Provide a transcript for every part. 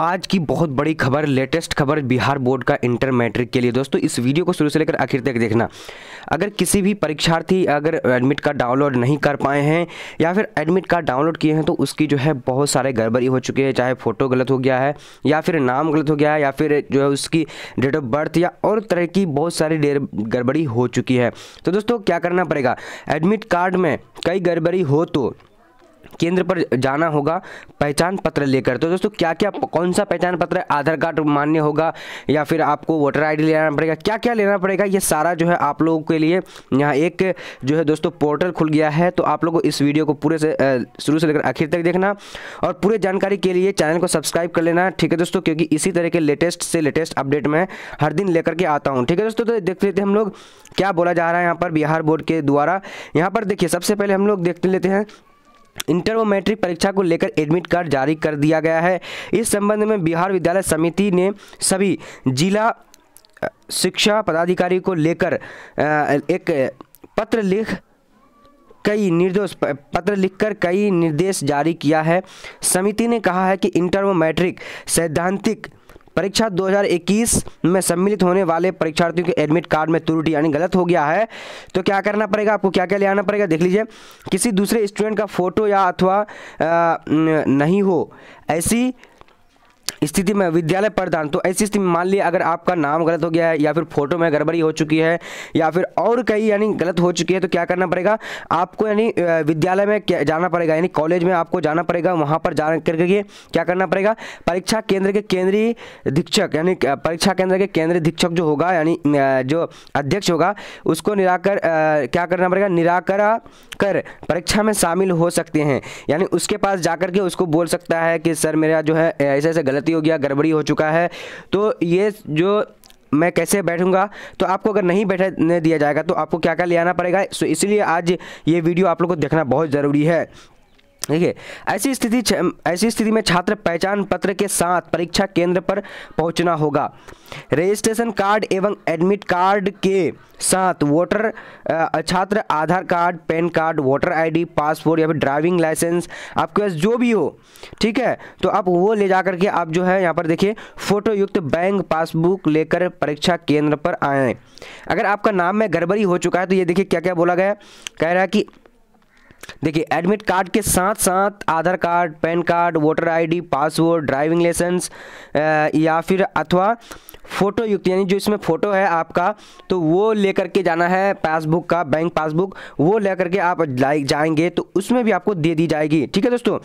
आज की बहुत बड़ी खबर लेटेस्ट खबर बिहार बोर्ड का इंटर मैट्रिक के लिए दोस्तों इस वीडियो को शुरू से लेकर आखिर तक देखना अगर किसी भी परीक्षार्थी अगर एडमिट कार्ड डाउनलोड नहीं कर पाए हैं या फिर एडमिट कार्ड डाउनलोड किए हैं तो उसकी जो है बहुत सारे गड़बड़ी हो चुकी है चाहे फ़ोटो गलत हो गया है या फिर नाम गलत हो गया है या फिर जो है उसकी डेट ऑफ बर्थ या और तरह की बहुत सारी गड़बड़ी हो चुकी है तो दोस्तों क्या करना पड़ेगा एडमिट कार्ड में कई गड़बड़ी हो तो केंद्र पर जाना होगा पहचान पत्र लेकर तो दोस्तों क्या क्या कौन सा पहचान पत्र आधार कार्ड मान्य होगा या फिर आपको वोटर आई लेना पड़ेगा क्या क्या लेना पड़ेगा ये सारा जो है आप लोगों के लिए यहाँ एक जो है दोस्तों पोर्टल खुल गया है तो आप लोग इस वीडियो को पूरे से शुरू से लेकर आखिर तक देखना और पूरे जानकारी के लिए चैनल को सब्सक्राइब कर लेना ठीक है दोस्तों क्योंकि इसी तरह के लेटेस्ट से लेटेस्ट अपडेट में हर दिन लेकर के आता हूँ ठीक है दोस्तों तो देख लेते हैं हम लोग क्या बोला जा रहा है यहाँ पर बिहार बोर्ड के द्वारा यहाँ पर देखिए सबसे पहले हम लोग देख लेते हैं इंटर व मैट्रिक परीक्षा को लेकर एडमिट कार्ड जारी कर दिया गया है इस संबंध में बिहार विद्यालय समिति ने सभी जिला शिक्षा पदाधिकारी को लेकर एक पत्र लिख कई निर्देश पत्र लिखकर कई निर्देश जारी किया है समिति ने कहा है कि इंटर व मैट्रिक सैद्धांतिक परीक्षा 2021 में सम्मिलित होने वाले परीक्षार्थियों के एडमिट कार्ड में त्रुटि यानी गलत हो गया है तो क्या करना पड़ेगा आपको क्या क्या ले आना पड़ेगा देख लीजिए किसी दूसरे स्टूडेंट का फोटो या अथवा नहीं हो ऐसी स्थिति में विद्यालय प्रदान तो ऐसी स्थिति में मान लिया अगर आपका नाम गलत हो गया है या फिर फोटो में गड़बड़ी हो चुकी है या फिर और कहीं यानी गलत हो चुकी है तो क्या करना पड़ेगा आपको यानी विद्यालय में जाना पड़ेगा यानी कॉलेज में आपको जाना पड़ेगा वहाँ पर जा करके क्या करना पड़ेगा परीक्षा केंद्र के केंद्रीय अधीक्षक यानी परीक्षा केंद्र के केंद्रीय अधीक्षक जो होगा यानी जो अध्यक्ष होगा उसको निराकर क्या करना पड़ेगा निराकरा कर परीक्षा में शामिल हो सकते हैं यानी उसके पास जाकर के उसको बोल सकता है कि सर मेरा जो है ऐसे ऐसे गलती गलती हो गया गड़बड़ी हो चुका है तो ये जो मैं कैसे बैठूंगा तो आपको अगर नहीं बैठने दिया जाएगा तो आपको क्या क्या ले आना पड़ेगा सो इसलिए आज ये वीडियो आप लोग को देखना बहुत ज़रूरी है देखिए ऐसी स्थिति ऐसी स्थिति में छात्र पहचान पत्र के साथ परीक्षा केंद्र पर पहुंचना होगा रजिस्ट्रेशन कार्ड एवं एडमिट कार्ड के साथ वोटर छात्र Aadhaar card pan card voter ID passport या फिर ड्राइविंग लाइसेंस आपके पास जो भी हो ठीक है तो आप वो ले जा करके आप जो है यहाँ पर देखिए फोटो युक्त बैंक पासबुक लेकर परीक्षा केंद्र पर आएँ अगर आपका नाम में गड़बड़ी हो चुका है तो ये देखिए क्या क्या बोला गया कह रहा है कि देखिए एडमिट कार्ड के साथ साथ Aadhaar card pan card voter ID password driving licence या फिर अथवा फ़ोटो युक्त यानी जो इसमें फ़ोटो है आपका तो वो लेकर के जाना है पासबुक का बैंक पासबुक वो लेकर के आप जाएंगे तो उसमें भी आपको दे दी जाएगी ठीक है दोस्तों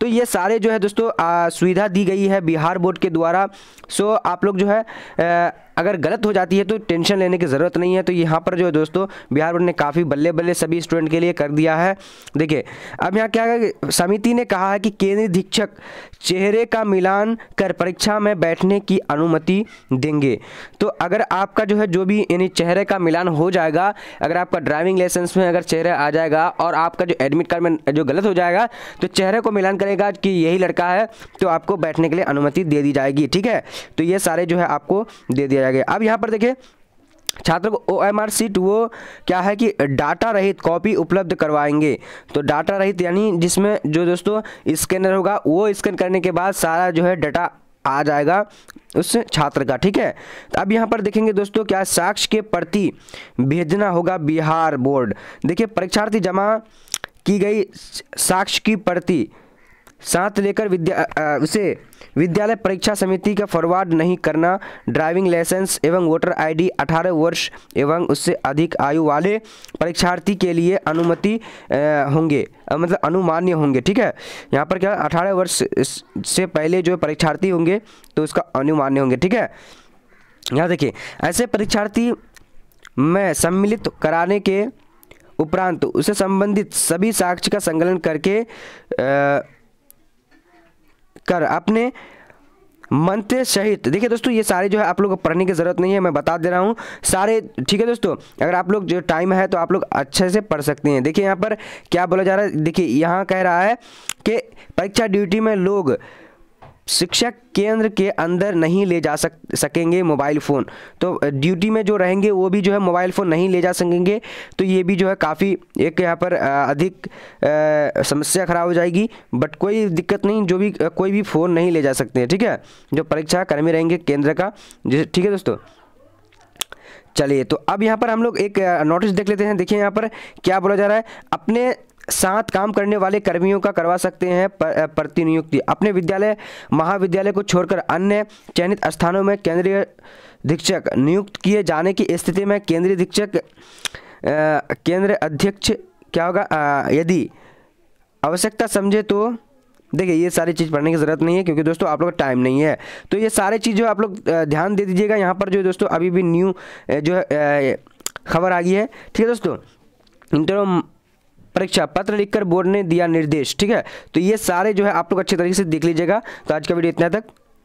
तो ये सारे जो है दोस्तों सुविधा दी गई है बिहार बोर्ड के द्वारा सो आप लोग जो है आ, अगर गलत हो जाती है तो टेंशन लेने की ज़रूरत नहीं है तो यहाँ पर जो है दोस्तों बिहार बोर्ड ने काफ़ी बल्ले बल्ले सभी स्टूडेंट के लिए कर दिया है देखिए अब यहाँ क्या है समिति ने कहा है कि केंद्रीय अधीक्षक चेहरे का मिलान कर परीक्षा में बैठने की अनुमति दे देंगे तो अगर आपका जो है जो भी यानी चेहरे का मिलान हो जाएगा अगर आपका ड्राइविंग लाइसेंस में अगर चेहरा आ जाएगा और आपका जो एडमिट कार्ड में जो गलत हो जाएगा तो चेहरे को मिलान करेगा कि यही लड़का है तो आपको बैठने के लिए अनुमति दे दी जाएगी ठीक है तो ये सारे जो है आपको दे दिया जाएगा अब यहाँ पर देखिए छात्र को ओ एम आर सीट वो क्या है कि डाटा रहित कॉपी उपलब्ध करवाएंगे तो डाटा रहित यानी जिसमें जो दोस्तों स्कैनर होगा वो स्कैन करने के बाद सारा जो है डाटा आ जाएगा उस छात्र का ठीक है तो अब यहाँ पर देखेंगे दोस्तों क्या साक्ष्य के प्रति भेजना होगा बिहार बोर्ड देखिए परीक्षार्थी जमा की गई साक्ष्य की प्रति साथ लेकर विद्या आ, उसे विद्यालय परीक्षा समिति का फॉरवर्ड नहीं करना ड्राइविंग लाइसेंस एवं वोटर आईडी 18 वर्ष एवं उससे अधिक आयु वाले परीक्षार्थी के लिए अनुमति होंगे मतलब अनुमान्य होंगे ठीक है यहाँ पर क्या 18 वर्ष से पहले जो परीक्षार्थी होंगे तो उसका अनुमान्य होंगे ठीक है यहाँ देखिए ऐसे परीक्षार्थी में सम्मिलित कराने के उपरांत उसे संबंधित सभी साक्ष्य का संकलन करके आ, कर अपने मंत्र सहित देखिए दोस्तों ये सारे जो है आप लोग को पढ़ने की ज़रूरत नहीं है मैं बता दे रहा हूँ सारे ठीक है दोस्तों अगर आप लोग जो टाइम है तो आप लोग अच्छे से पढ़ सकते हैं देखिए यहाँ पर क्या बोला जा रहा है देखिए यहाँ कह रहा है कि परीक्षा ड्यूटी में लोग शिक्षक केंद्र के अंदर नहीं ले जा सक सकेंगे मोबाइल फ़ोन तो ड्यूटी में जो रहेंगे वो भी जो है मोबाइल फ़ोन नहीं ले जा सकेंगे तो ये भी जो है काफ़ी एक यहाँ पर अधिक समस्या खड़ा हो जाएगी बट कोई दिक्कत नहीं जो भी कोई भी फ़ोन नहीं ले जा सकते हैं ठीक है जो परीक्षा कर्मी रहेंगे केंद्र का ठीक है दोस्तों चलिए तो अब यहाँ पर हम लोग एक नोटिस देख लेते हैं देखिए यहाँ पर क्या बोला जा रहा है अपने साथ काम करने वाले कर्मियों का करवा सकते हैं प्रतिनियुक्ति अपने विद्यालय महाविद्यालय को छोड़कर अन्य चयनित स्थानों में केंद्रीय अधीक्षक नियुक्त किए जाने की स्थिति में केंद्रीय अधीक्षक केंद्र अध्यक्ष क्या होगा यदि आवश्यकता समझे तो देखिए ये सारी चीज़ पढ़ने की ज़रूरत नहीं है क्योंकि दोस्तों आप लोग का टाइम नहीं है तो ये सारे चीज़ जो आप लोग ध्यान दे दीजिएगा यहाँ पर जो दोस्तों अभी भी न्यू जो खबर आ गई है ठीक है दोस्तों इन परीक्षा पत्र लिखकर बोर्ड ने दिया निर्देश ठीक है तो ये सारे जो है आप लोग अच्छे तरीके से देख लीजिएगा तो आज का वीडियो इतना तक